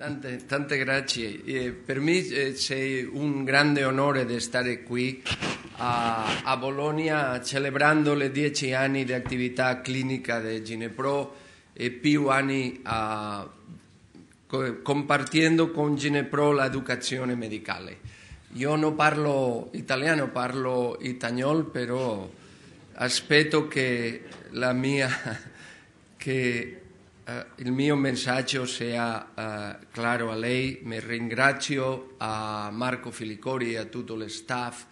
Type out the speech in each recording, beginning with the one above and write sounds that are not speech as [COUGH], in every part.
Tante, tante grazie. Eh, per me eh, c'è un grande onore di stare qui a, a, Bologna celebrando i dieci anni di attività clinica di Ginepro e più anni a, co- compartendo con Ginepro l'educazione medicale. Io non parlo italiano, parlo italiano, però aspetto che la mia... [LAUGHS] Che eh, il mio messaggio sia uh, eh, chiaro a lei, mi ringrazio a Marco Filicori e a tutto lo staff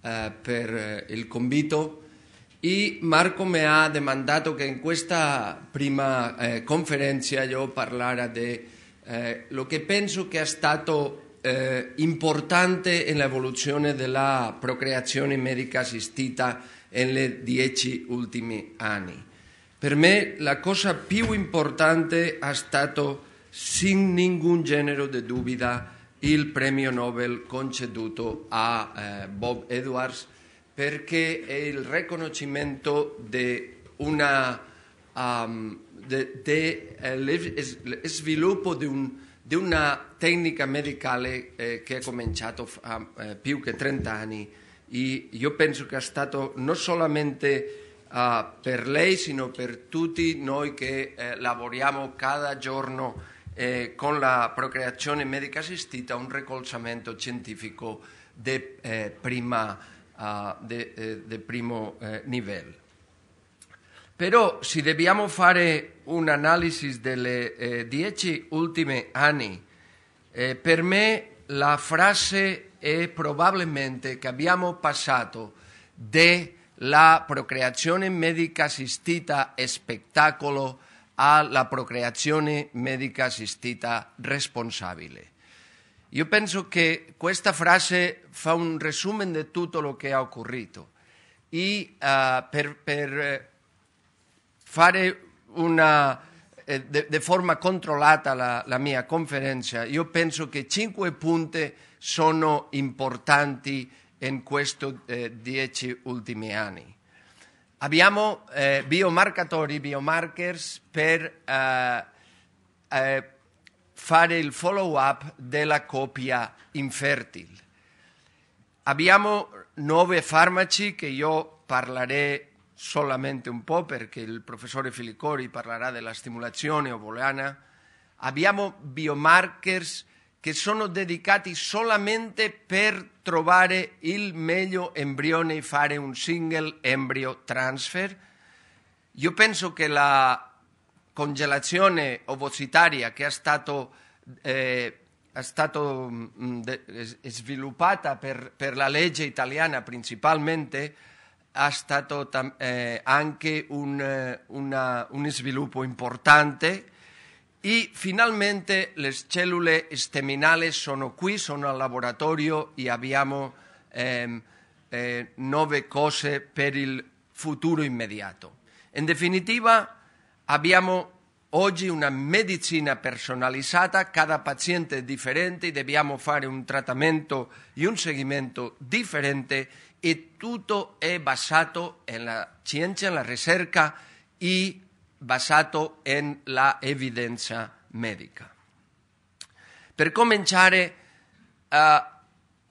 uh, per il convito e Marco mi ha domandato che in questa prima conferenza io parlara di quello che penso che è stato importante nell'evoluzione della procreazione medica assistita negli dieci ultimi anni. Per me la cosa più importante è stato, sin nessun genere di dubbio, il premio Nobel conceduto a eh, Bob Edwards perché è il riconoscimento di una um, de, eh, sviluppo di, un, di, una tecnica medicale eh, che è cominciato a eh, più che 30 anni e io penso che è stato non solamente uh, per lei, sino per tutti noi che eh, lavoriamo cada giorno eh, con la procreazione medica assistita, un ricolzamento scientifico di eh, eh primo livello. Eh, Però se dobbiamo fare un'analisi delle eh, dieci ultime anni, eh, per me la frase è probabilmente che abbiamo passato da la procreazione medica assistita spettacolo alla procreazione medica assistita responsabile. Io penso che questa frase fa un resumo di tutto quello che è occorrito e uh, ah, per, per, eh, fare una, eh, de, forma controllata la, la mia conferenza, io penso che cinque punti sono importanti in questi eh, dieci ultimi anni. Abbiamo eh, biomarcatori, biomarkers per eh, eh fare il follow-up della coppia infertile. Abbiamo nove farmaci che io parlerò solamente un po' perché il professore Filicori parlerà della stimolazione ovulana. Abbiamo biomarkers che sono dedicati solamente per trovare il meglio embrione e fare un single embryo transfer. Io penso che la congelazione ovocitaria che è stata eh, mm, sviluppata per, per, la legge italiana principalmente è stato eh, anche un, eh, una, un sviluppo importante e finalmente le cellule staminali sono qui, sono al laboratorio e abbiamo ehm, eh, nove cose per il futuro immediato. In definitiva abbiamo oggi una medicina personalizzata, cada paziente è differente, dobbiamo fare un trattamento e un seguimento differente e tutto è basato nella scienza, nella ricerca e basato en la evidenza medica. Per cominciare, uh,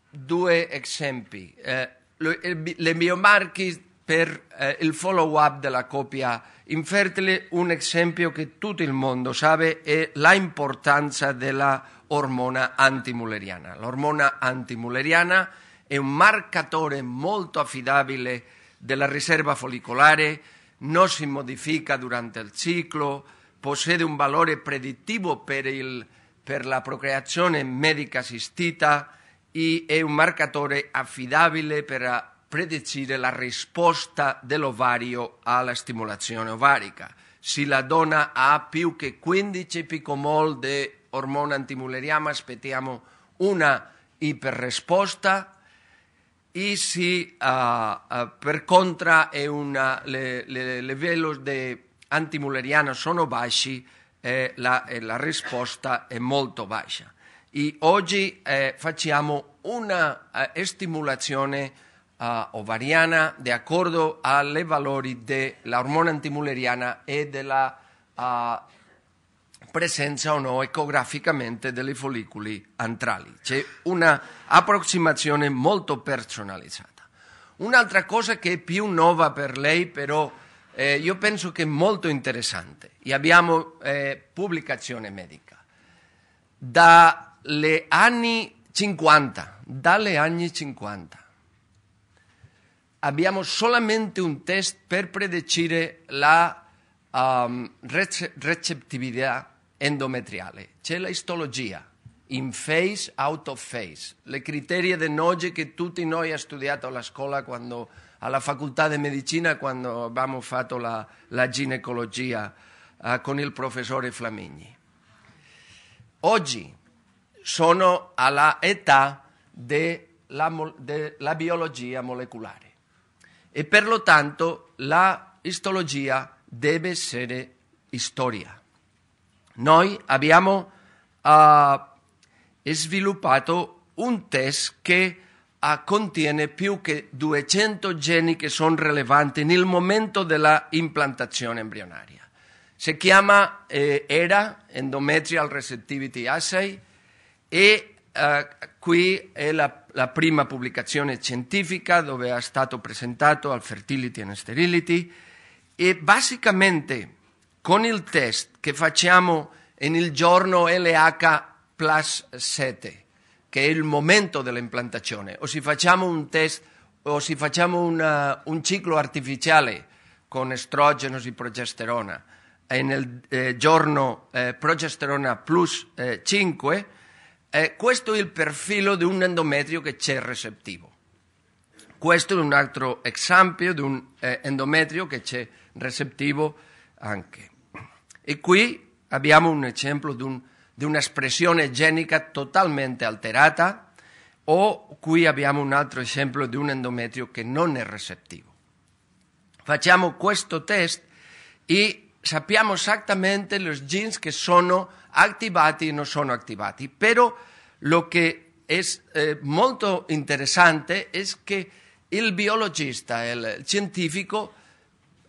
due esempi. Uh, le biomarchi per uh, il follow-up della coppia infertile, un esempio che tutto il mondo sa è l'importanza della ormona antimulleriana. L'ormona antimulleriana è un marcatore molto affidabile della riserva follicolare, non si modifica durante il ciclo, possiede un valore predittivo per, il, per la procreazione medica assistita e è un marcatore affidabile per predicire la risposta dell'ovario alla stimolazione ovarica. Se la donna ha più che 15 picomol di ormone antimulleriana, aspettiamo una iperresposta Easy, uh, ah, uh, ah, per contra, una, le, le, livello antimuleriano sono bassi e la, e la, risposta è molto bassa. E oggi eh, facciamo una uh, eh, stimolazione ah, ovariana di accordo ai valori dell'ormone antimuleriana e della presenza o no ecograficamente delle follicoli antrali. C'è un'approssimazione molto personalizzata. Un'altra cosa che è più nuova per lei, però eh, io penso che è molto interessante, e abbiamo eh, pubblicazione medica. Dalle anni 50, dalle anni 50, abbiamo solamente un test per predecire la um, recettività endometriale, c'è la istologia in phase, out of phase, le criterie di noge che tutti noi abbiamo studiato alla scuola, quando, alla facoltà di medicina, quando abbiamo fatto la, la ginecologia eh, con il professore Flamigni. Oggi sono all'età della, della biologia molecolare e per lo tanto la istologia deve essere storia noi abbiamo uh, sviluppato un test che uh, contiene più che 200 geni che sono rilevanti nel momento dell'implantazione embrionaria. Si chiama eh, ERA, Endometrial Receptivity Assay, e eh, qui è la, la, prima pubblicazione scientifica dove è stato presentato al Fertility and Sterility e basicamente con il test che facciamo nel giorno LH plus 7, che è il momento dell'implantazione, o se facciamo un test o si facciamo una, eh, un ciclo artificiale con estrogeno e progesterona, e nel eh, giorno eh, progesterona plus eh, 5, eh, questo è il perfilo di un endometrio che c'è receptivo. Questo è un altro esempio di un eh, endometrio che c'è receptivo anche. E qui abbiamo un esempio di, un, di un'espressione genica totalmente alterata o qui abbiamo un altro esempio di un endometrio che non è recettivo. Facciamo questo test e sappiamo esattamente i genes che sono attivati e non sono attivati, però lo che è eh, molto interessante è che il biologista, il scientifico,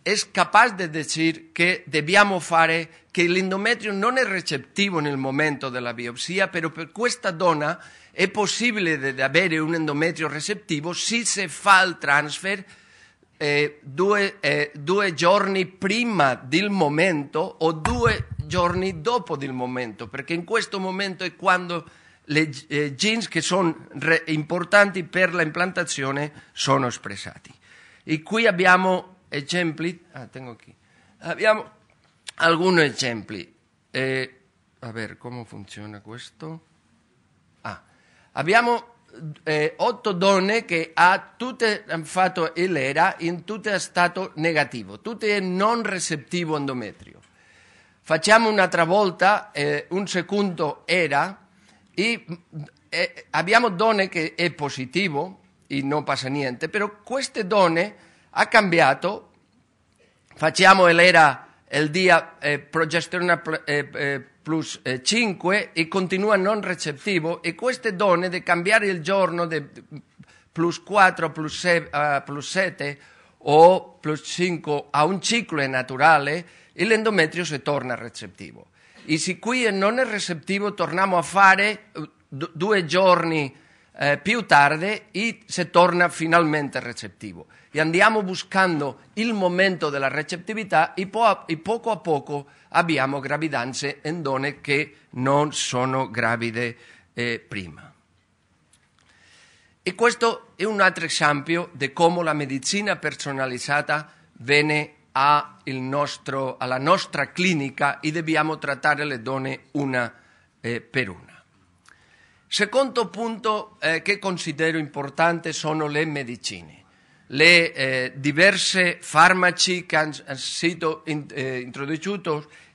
è capace di dire che dobbiamo fare che l'endometrio non è recettivo nel momento della biopsia, però per questa donna è possibile avere un endometrio recettivo se si fa il transfer eh, due, eh, due, giorni prima del momento o due giorni dopo del momento, perché in questo momento è quando le eh, genes che sono re- importanti per l'implantazione sono espressati. E qui abbiamo esempi, ah, tengo qui, abbiamo alcuni esempi. Eh, a ver, come funziona questo? Ah, abbiamo eh, otto donne che ha tutte hanno fatto l'era in tutto è stato negativo, tutto è non recettivo endometrio. Facciamo un'altra volta eh, un secondo era e eh, abbiamo donne che è positivo e non passa niente, però queste donne ha cambiato, facciamo l'era il dia eh, progesterona eh, eh, plus eh, 5 e continua non recettivo e queste donne di cambiare il giorno di plus 4, plus, 6, uh, ah, plus 7 o plus 5 a un ciclo naturale, l'endometrio si torna recettivo. E se qui non è recettivo torniamo a fare eh, due giorni eh, più tardi e si torna finalmente recettivo. E andiamo buscando il momento della recettività e, po- e poco a poco abbiamo gravidanze in donne che non sono gravide eh, prima. E questo è un altro esempio di come la medicina personalizzata viene nostro, alla nostra clinica e dobbiamo trattare le donne una eh, per una. Secondo punto eh, che considero importante sono le medicine, le eh, diverse farmaci che hanno han sido in, eh, introdotti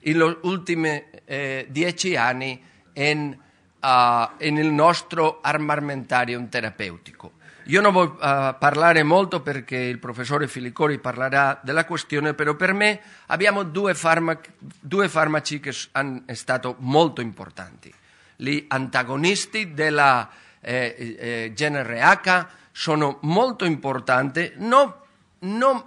negli ultimi eh, dieci anni in, uh, nel nostro armamentarium terapeutico. Io non voglio uh, parlare molto perché il professore Filicori parlerà della questione, però per me abbiamo due, farmac- due farmaci che sono stati molto importanti gli antagonisti della eh, eh, genere H sono molto importanti, non, non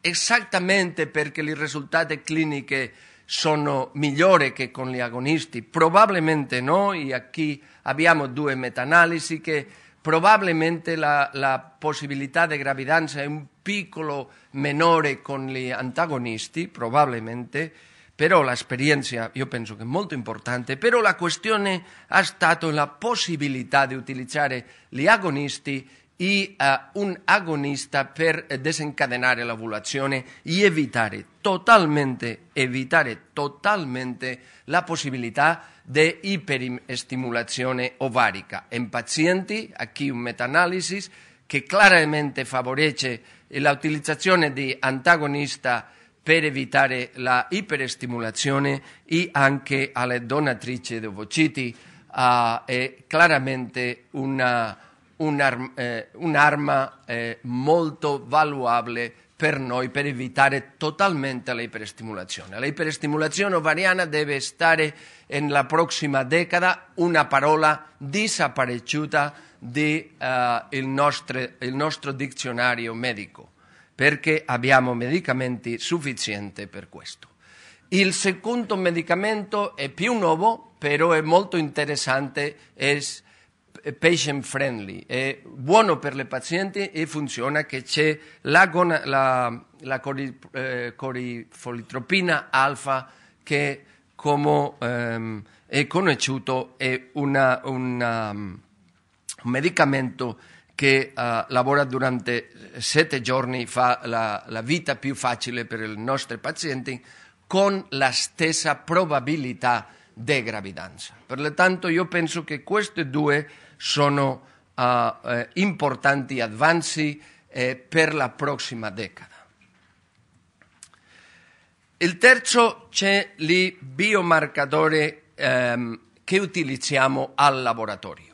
esattamente perché i risultati clinici sono migliori che con gli agonisti, probabilmente no, e qui abbiamo due metanalisi che probabilmente la, la, possibilità di gravidanza è un piccolo minore con gli antagonisti, probabilmente, però l'esperienza io penso che è molto importante, però la questione ha stato la possibilità di utilizzare gli agonisti e uh, un agonista per disincatenare l'ovulazione e evitare totalmente, evitare totalmente la possibilità di iperstimulazione ovarica in pazienti, qui un meta-analisi che chiaramente favorece l'utilizzazione di antagonista per evitare la iperestimolazione e anche alle donatrici di ovociti uh, è chiaramente una, un'arma, eh, un'arma eh, molto valuabile per noi per evitare totalmente la iperestimolazione. La iperestimolazione ovariana deve stare nella prossima decada una parola disapparecciuta del di, uh, nostro dizionario medico perché abbiamo medicamenti sufficienti per questo. Il secondo medicamento è più nuovo, però è molto interessante, è patient friendly, è buono per le pazienti e funziona che c'è la, la, la cori, eh, corifolitropina alfa che come ehm, è conosciuto è una, una, mm, un medicamento che uh, lavora durante sette giorni, fa la, la vita più facile per i nostri pazienti con la stessa probabilità di gravidanza. Per tanto io penso che questi due sono uh, eh, importanti avanzi eh, per la prossima decada. Il terzo c'è il biomarcatore ehm, che utilizziamo al laboratorio.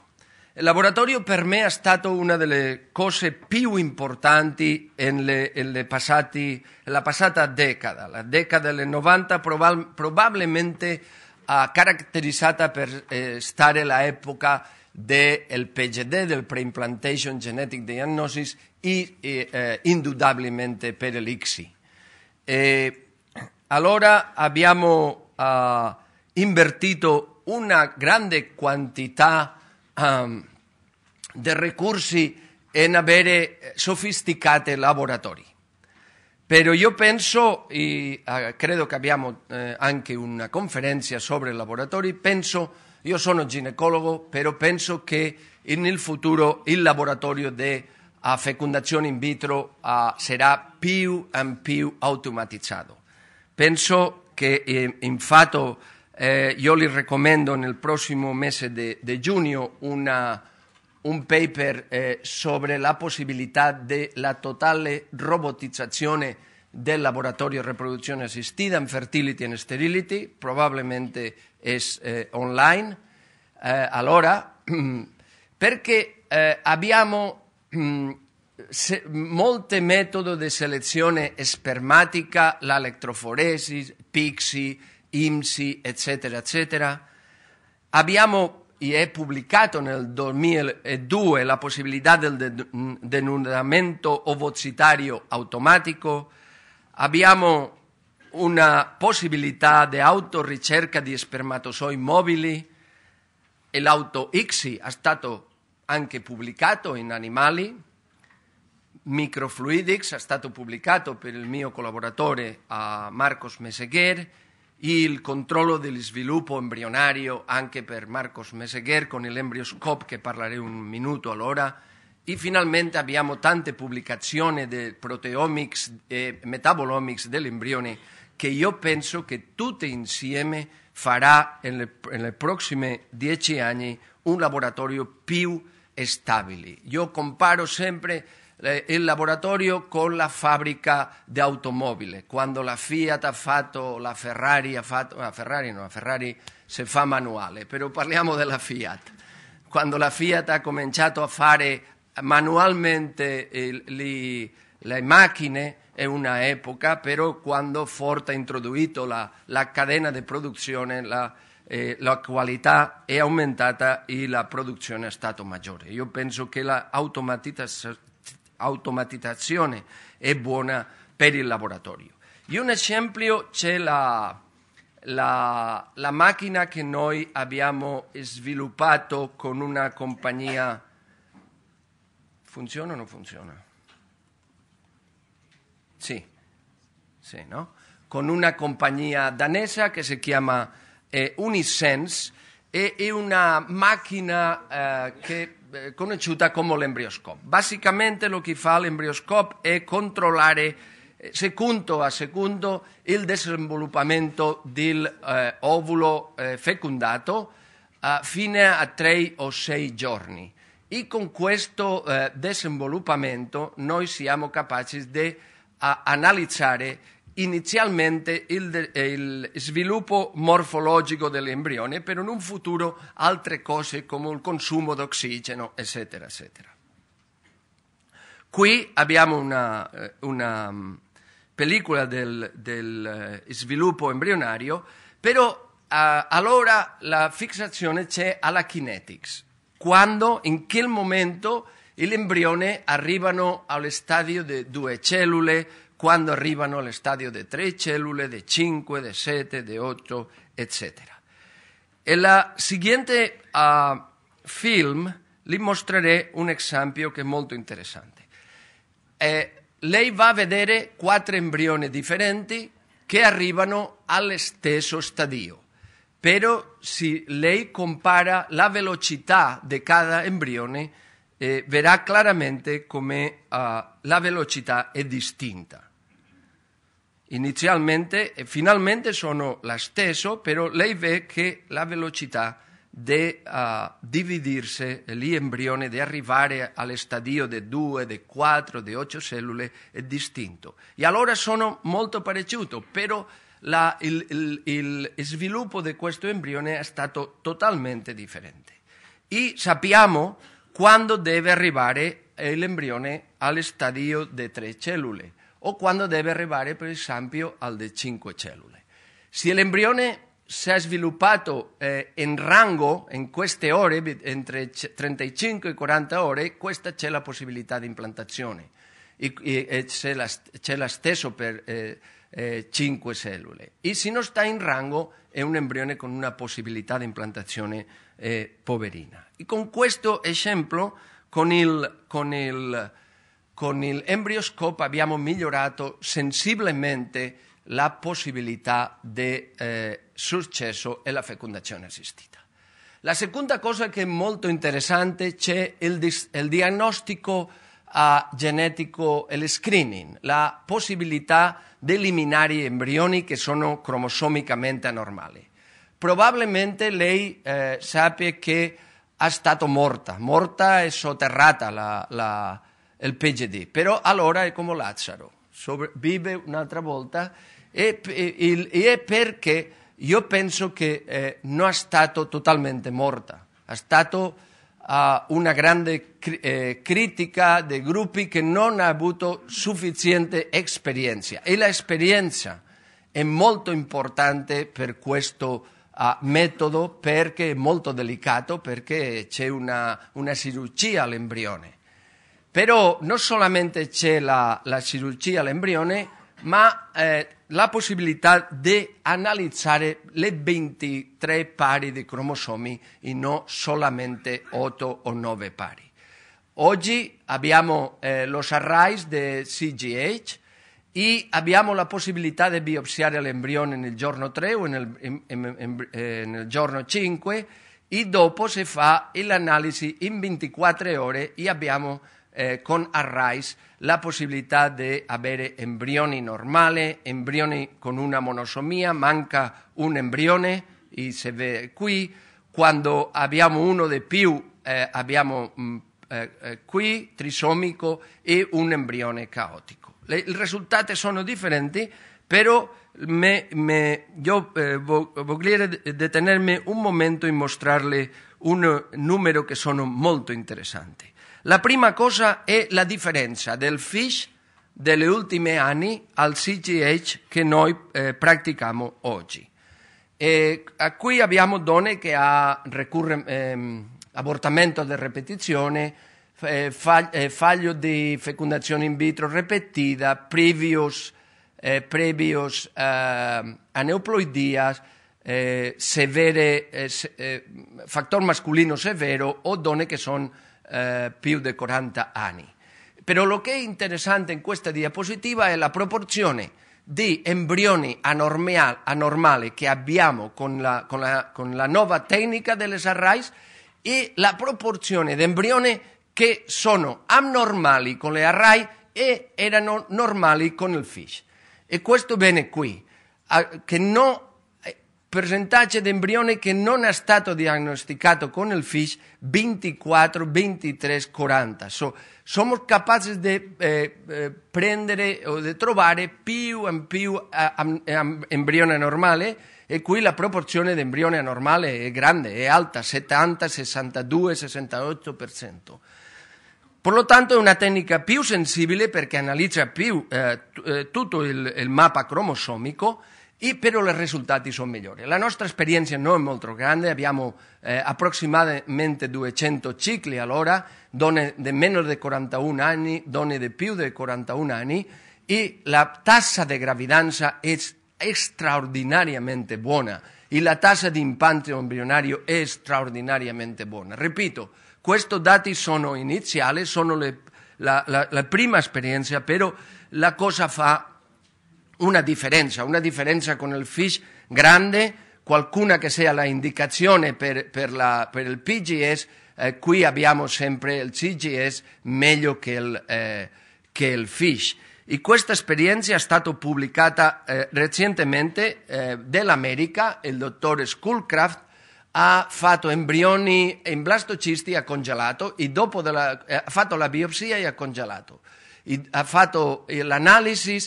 Il laboratorio per me è stato una delle cose più importanti nella passata decada. La decada del 90 probab- probabilmente uh, caratterizzato per eh, stare l'epoca del PGD, del Pre-Implantation Genetic Diagnosis, e, e eh, eh indubbiamente per l'ICSI. E allora abbiamo uh, invertito una grande quantità di um, dei recursi in avere sofisticati laboratori. Però io penso, e eh, ah, credo che abbiamo eh, anche una conferenza sobre laboratori, penso, io sono ginecologo, però penso che nel futuro il laboratorio di ah, fecondazione in vitro ah, eh, sarà più e più automatizzato. Penso che infatti Eh, yo les recomiendo en el próximo mes de, junio un paper eh, sobre la posibilidad de la total eh, robotización del laboratorio de reproducción asistida en fertility and sterility, probablemente es online eh, allora, perché abbiamo métodos selección espermática, la di selezione PIXI, IMSI, eccetera, eccetera. Abbiamo e pubblicato nel 2002 la possibilità del denudamento ovocitario automatico. Abbiamo una possibilità di autoricerca di spermatozoi mobili l'auto ICSI è stato anche pubblicato in animali. Microfluidics è stato pubblicato per il mio collaboratore ah, Marcos Meseguer il controllo dello sviluppo embrionario anche per Marcos Meseguer con l'embryoscope che parlerò un minuto allora e finalmente abbiamo tante pubblicazioni di proteomics e metabolomics dell'embrione che io penso che tutte insieme farà nei prossimi dieci anni un laboratorio più stabile. Io comparo sempre eh, il laboratorio con la fabbrica di automobili. Quando la Fiat ha fatto, la Ferrari ha fatto, la Ferrari no, la Ferrari si fa manuale, però parliamo della Fiat. Quando la Fiat ha cominciato a fare manualmente il, eh, li, le macchine è un'epoca, però quando Ford ha introdotto la, la catena di produzione, la, eh, la qualità è aumentata e la produzione è stata maggiore. Io penso che l'automatizzazione automatizzazione è buona per il laboratorio. E un esempio c'è la, la, la macchina che noi abbiamo sviluppato con una compagnia. Funziona o non funziona? Sì, sì no? con una compagnia danese che si chiama eh, Unisense è, è una macchina eh, che è eh, conosciuta come l'embrioscope. Basicamente lo che fa l'embrioscope è controllare eh, secondo a secondo il desenvolvimento dell'ovulo eh, eh, fecondato eh, fino a tre o sei giorni. E con questo eh, desenvolvimento noi siamo capaci di analizzare inizialmente il, eh, il, sviluppo morfologico dell'embrione, per un futuro altre cose come il consumo d'ossigeno, eccetera, eccetera. Qui abbiamo una, eh, una mm, pellicola del, del, eh, sviluppo embrionario, però eh, allora la fissazione c'è alla kinetics. Quando, in che momento l'embrione arriva allo stadio di due cellule, quando arrivano allo stadio di tre cellule, di cinque, di sette, di otto, eccetera. E la seguente uh, ah, film vi mostrerò un esempio che è molto interessante. Eh, lei va a vedere quattro embrioni differenti che arrivano allo stesso stadio, però se lei compara la velocità di cada embrione, eh, verrà chiaramente come uh, la velocità è distinta. Inizialmente, e eh, finalmente sono la stessa, però lei vede che la velocità di uh, eh, dividirsi l'embrione, di arrivare allo stadio di 2, di 4, di 8 cellule è distinto. E allora sono molto parecchiuto, però la, il, il, il sviluppo di questo embrione è stato totalmente differente. E sappiamo quando deve arrivare eh, l'embrione allo stadio di 3 cellule o quando deve arrivare per esempio alle 5 cellule. Se l'embrione si è sviluppato eh, in rango in queste ore, entre 35 e 40 ore, questa c'è la possibilità di implantazione e, e, c'è, la, stesso per eh, eh, 5 cellule. E se non sta in rango è un embrione con una possibilità di implantazione eh, poverina. E con questo esempio, con il, con il con l'embrioscope abbiamo migliorato sensibilmente la possibilità di eh, successo e la fecondazione assistita. La seconda cosa che è molto interessante è il, il diagnostico eh, genetico il screening, la possibilità di eliminare embrioni che sono cromosomicamente anormali. Probabilmente lei eh, sappia che è stata morta, morta e sotterrata la, la il PGD, però allora è come Lazzaro, vive un'altra volta e, e, e, perché io penso che eh, non è stato totalmente morta, è stato uh, una grande cri- eh, critica dei gruppi che non hanno avuto sufficiente esperienza e l'esperienza è molto importante per questo uh, metodo perché è molto delicato, perché c'è una, una cirurgia all'embrione però non solamente c'è la, la cirurgia all'embrione, ma eh, la possibilità di analizzare le 23 pari di cromosomi e non solamente 8 o 9 pari. Oggi abbiamo eh, los arrays di CGH e abbiamo la possibilità di biopsiare l'embrione nel giorno 3 o nel, in, in, eh, nel giorno 5 e dopo si fa l'analisi in 24 ore e abbiamo eh, con Arrays la possibilità di avere embrioni normali, embrioni con una monosomia, manca un embrione, e si vede qui, quando abbiamo uno di più eh, abbiamo mh, mm, eh, eh, qui trisomico e un embrione caotico. Le, I risultati sono differenti, però me, me, io eh, voglio detenermi un momento e mostrarle un eh, numero che sono molto interessanti. La prima cosa è la differenza del fish degli ultimi anni al CGH che noi eh, pratichiamo oggi. E qui abbiamo donne che hanno ehm, abortamento di ripetizione, eh, eh faglio di fecundazione in vitro ripetita, previous, eh, previous eh, aneuploidia, eh, severe, se, fattore masculino severo o donne che sono eh, più di 40 anni. Però lo che è interessante in questa diapositiva è la proporzione di embrioni anormali che abbiamo con la, con, la, con la nuova tecnica delle arrays e la proporzione di embrioni che sono abnormali con le array e erano normali con il fish. E questo bene qui, che non di embrione che non è stato diagnosticato con il FISH 24, 23, 40. So, siamo capaci di eh, eh, prendere o di trovare più e più eh, embrione normale e qui la proporzione di embrione normale è grande, è alta, 70, 62, 68%. Per lo tanto è una tecnica più sensibile perché analizza più eh, eh tutto il, il mappa cromosomico Pero los resultados son son mejores. La nuestra experiencia no es muy grande, abbiamo eh, aproximadamente 200 cicli hora, donne de menos de 41 años, donne de più de 41 años, y la tasa de gravidanza es extraordinariamente buena. Y la tasa de implante embrionario es extraordinariamente buena. Repito, estos datos son iniciales, son la, primera experiencia, pero la cosa fa una differenza, una differenza con il fish grande, qualcuna che sia la indicazione per, per, la, per il PGS, eh, qui abbiamo sempre il CGS meglio che il, eh, che il fish. E questa esperienza è stata pubblicata eh, recentemente eh, dell'America, il dottor Schoolcraft ha fatto embrioni in blastocisti e ha congelato e dopo della, eh, ha fatto la biopsia e ha congelato. E ha fatto l'analisi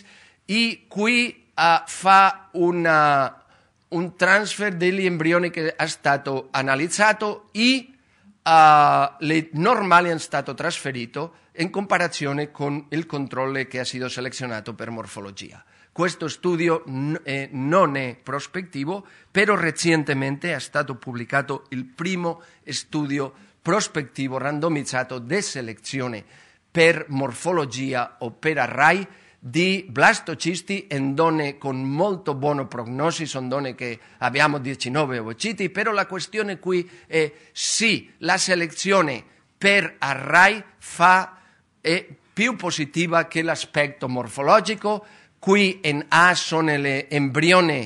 e qui uh, fa una, un transfer embrioni che è stato analizzato e uh, le normali hanno stato trasferito in comparazione con il controllo che è stato selezionato per morfologia. Questo studio eh, non è prospettivo, però recentemente è stato pubblicato il primo studio prospettivo randomizzato di selezione per morfologia o per array di blastocisti in donne con molto buono prognosi, sono donne che abbiamo 19 ovociti, però la questione qui è sì, la selezione per array fa, è più positiva che l'aspetto morfologico, qui in A sono l'embrione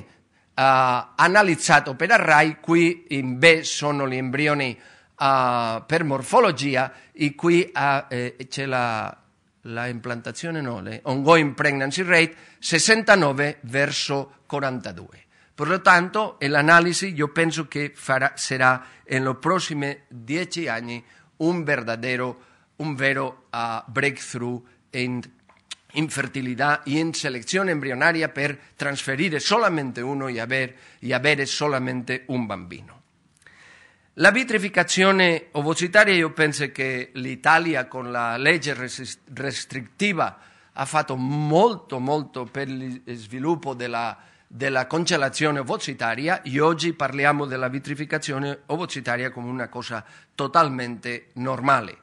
uh, eh, analizzati per array, qui in B sono gli embrioni uh, per morfologia e qui uh, eh, c'è la la implantación en OLE, ongoing pregnancy rate, 69 verso 42. Por lo tanto, el análisis yo pienso que será en los próximos 10 años un verdadero, un vero ah, breakthrough en infertilidad y en selección embrionaria para transferir solamente uno y haber y solamente un bambino. La vitrificazione ovocitaria io penso che l'Italia con la legge restrittiva ha fatto molto molto per il sviluppo della, della congelazione ovocitaria e oggi parliamo della vitrificazione ovocitaria come una cosa totalmente normale.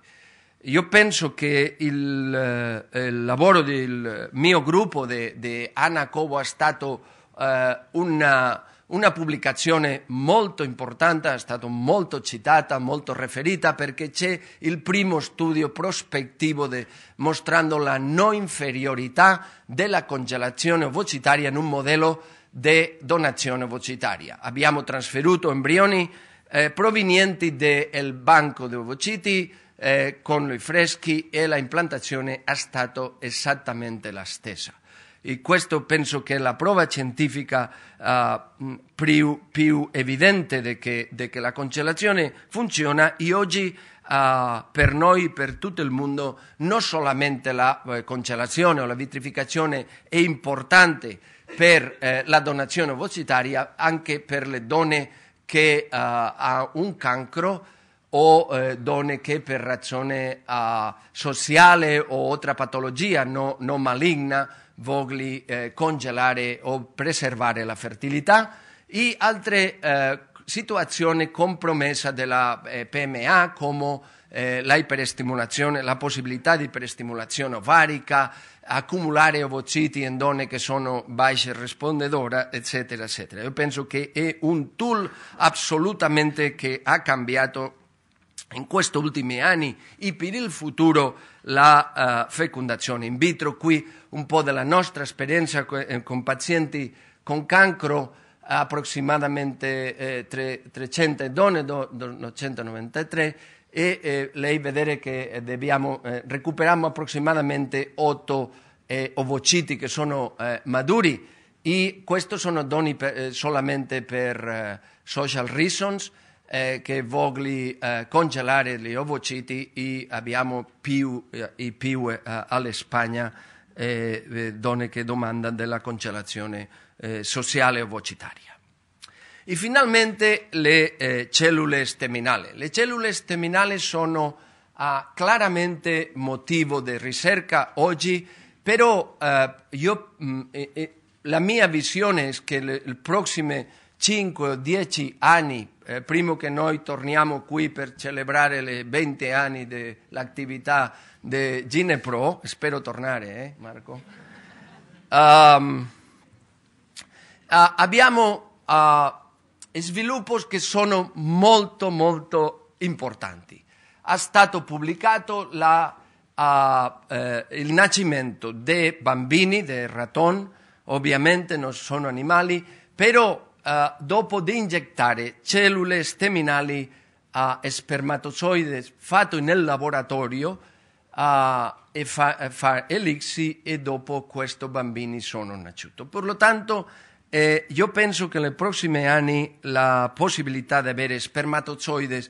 Io penso che il, eh, il lavoro del mio gruppo di Anacovo è stato eh, una una pubblicazione molto importante, è stata molto citata, molto riferita, perché c'è il primo studio prospettivo de, mostrando la non inferiorità della congelazione ovocitaria in un modello di donazione ovocitaria. Abbiamo trasferito embrioni eh, provenienti dal banco di ovociti eh, con i freschi e la implantazione è stata esattamente la stessa e questo penso che è la prova scientifica uh, ah, mm, più, più, evidente di che, che, la congelazione funziona e oggi uh, per noi, per tutto il mondo, non solamente la eh, cancellazione o la vitrificazione è importante per eh, la donazione ovocitaria, anche per le donne che uh, ah, hanno un cancro o eh, donne che per ragione sociale o altra patologia non no maligna vogli eh, congelare o preservare la fertilità e altre eh, situazioni compromesse della eh, PMA come eh, l'iperestimolazione, la possibilità di iperestimulazione ovarica, accumulare ovociti in donne che sono basse rispondedora, eccetera, eccetera. Io penso che è un tool assolutamente che ha cambiato in questi ultimi anni e per il futuro la uh, fecondazione in vitro. Qui un po' della nostra esperienza eh, con pazienti con cancro, approssimadamente eh, 300 donne, do, 293, e eh, lei vedere che eh, dobbiamo, eh, recuperiamo approssimatamente 8 ovociti che sono maduri e questi sono doni per, solamente per social reasons eh, che voglio eh, congelare gli ovociti e abbiamo più, eh, più eh, alla Spagna eh, eh, donne che domandano della congelazione eh, sociale ovocitaria. E finalmente le cellule staminali. Le cellule staminali sono chiaramente motivo di ricerca oggi, però io, mm, la mia visione è che nei prossimi 5 o 10 anni eh, primo che noi torniamo qui per celebrare i 20 anni dell'attività di Ginepro, spero tornare eh, Marco, um, uh, abbiamo uh, sviluppi che sono molto molto importanti. È stato pubblicato la, uh, il nascimento dei bambini, del ratoni, ovviamente non sono animali, però eh, dopo di iniettare cellule staminali a uh, spermatozoide fatto nel laboratorio uh, e fa, eh, fare elixir e dopo questi bambini sono nasciuti. Per lo tanto eh, io penso che nei prossimi anni la possibilità di avere spermatozoide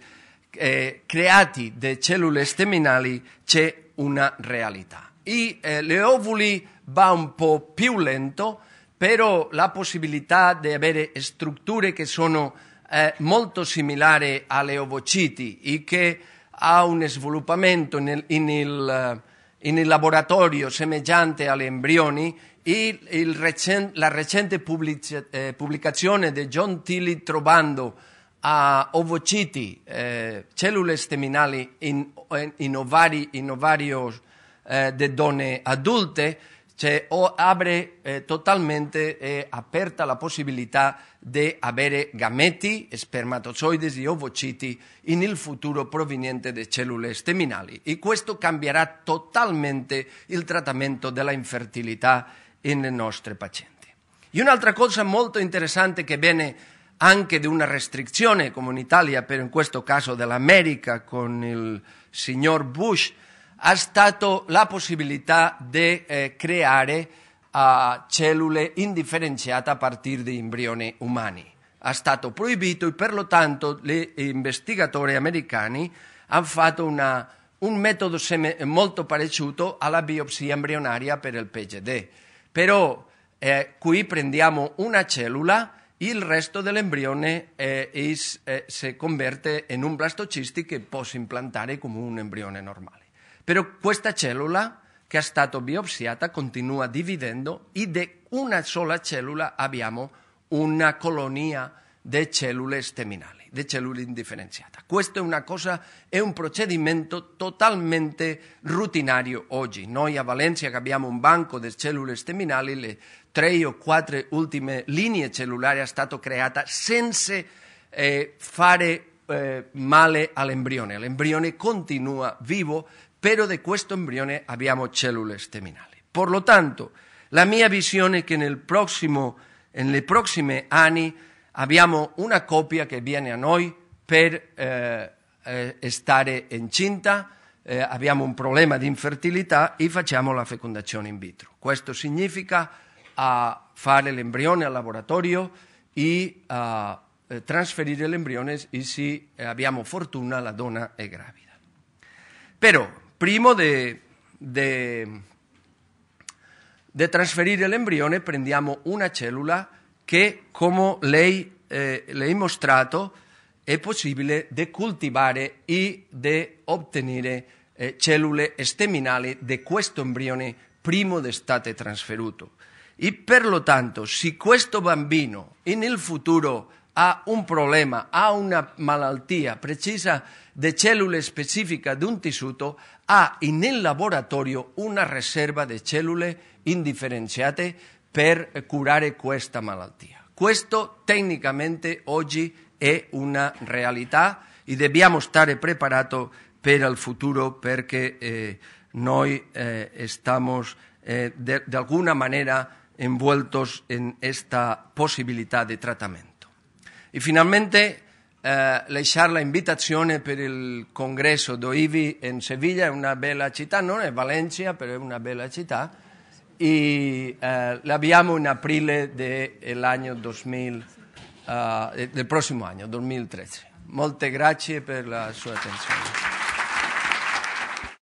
eh, creati da cellule staminali c'è una realtà. E eh, le ovuli va un po' più lento, però la possibilità di avere strutture che sono eh, molto simili alle ovociti e che ha un sviluppamento nel, in, il, eh, in, il, laboratorio semeggiante agli embrioni e recen- la recente pubblic- eh, pubblicazione di John Tilly trovando a ovociti, eh, cellule staminali in, in, eh, in, ovari, in ovario eh, di donne adulte, cioè abre eh, totalmente eh, aperta la possibilità di avere gameti, spermatozoidi e ovociti in il futuro provenienti da cellule staminali e questo cambierà totalmente il trattamento della infertilità nei nostri pazienti. E un'altra cosa molto interessante che viene anche di una restrizione come in Italia, però in questo caso dell'America con il signor Bush, ha stato la possibilità di eh, creare eh, cellule indifferenziate a partire di embrioni umani. È stato proibito e per lo tanto gli investigatori americani hanno fatto una, un metodo seme- molto parecchio alla biopsia embrionaria per il PGD. Però eh, qui prendiamo una cellula, il resto dell'embrione eh, eh, si converte in un blastocisti che può implantare come un embrione normale. Però questa cellula che è stata biopsiata continua dividendo e di una sola cellula abbiamo una colonia di cellule staminali, di cellule indifferenziate. Questo è una cosa, è un procedimento totalmente rutinario oggi. Noi a Valencia che abbiamo un banco di cellule staminali, le tre o quattro ultime linee cellulari sono state create senza eh, fare eh, male all'embrione. L'embrione continua vivo però di questo embrione abbiamo cellule staminali. Per lo tanto, la mia visione è che nel prossimo, nelle prossime anni abbiamo una copia che viene a noi per eh, stare incinta, eh, eh abbiamo un problema di infertilità e facciamo la fecondazione in vitro. Questo significa fare l'embrione al laboratorio e eh, trasferire l'embrione e se eh, abbiamo fortuna la donna è gravida. Però primo de, de, de trasferire l'embrione eh, prendiamo una cellula che, come lei eh, mostrato, è possibile di coltivare e di ottenere eh, cellule staminali di questo embrione primo di state trasferuto. E per lo tanto, se questo bambino in il futuro a un problema, a una malaltía precisa de células específica de un a en el laboratorio una reserva de células indiferenciadas per curare esta malattia. Esto técnicamente hoy es una realidad y e debíamos estar preparados para el futuro porque eh, noi eh, eh de alguna manera envueltos en esta posibilidad de tratamiento. E finalmente eh, lasciare l'invitazione per il congresso d'OIVI in Sevilla, è una bella città, non è Valencia, però è una bella città, e eh, l'abbiamo in aprile dell'anno eh, 2000, eh, del prossimo anno, 2013. Molte grazie per la sua attenzione.